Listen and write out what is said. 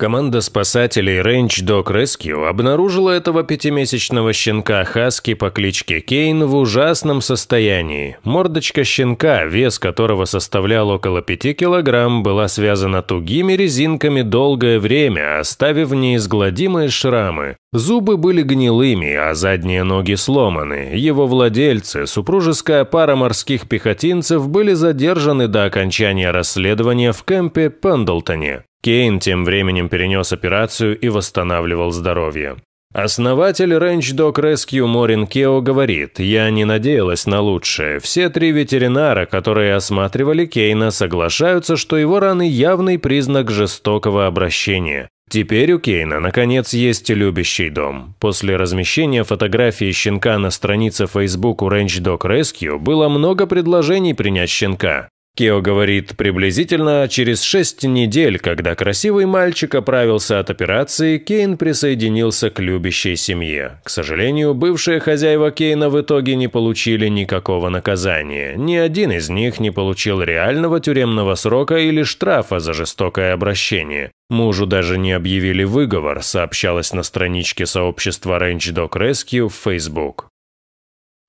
Команда спасателей Range Dog Rescue обнаружила этого пятимесячного щенка Хаски по кличке Кейн в ужасном состоянии. Мордочка щенка, вес которого составлял около 5 килограмм, была связана тугими резинками долгое время, оставив неизгладимые шрамы. Зубы были гнилыми, а задние ноги сломаны. Его владельцы, супружеская пара морских пехотинцев, были задержаны до окончания расследования в кемпе Пендлтоне. Кейн тем временем перенес операцию и восстанавливал здоровье. Основатель Ranch Dog Rescue Морин Кео говорит, я не надеялась на лучшее. Все три ветеринара, которые осматривали Кейна, соглашаются, что его раны явный признак жестокого обращения. Теперь у Кейна, наконец, есть любящий дом. После размещения фотографии щенка на странице Facebook у Ranch Dog Rescue было много предложений принять щенка. Кео говорит, приблизительно через шесть недель, когда красивый мальчик оправился от операции, Кейн присоединился к любящей семье. К сожалению, бывшие хозяева Кейна в итоге не получили никакого наказания. Ни один из них не получил реального тюремного срока или штрафа за жестокое обращение. Мужу даже не объявили выговор, сообщалось на страничке сообщества Range Dog Rescue в Facebook.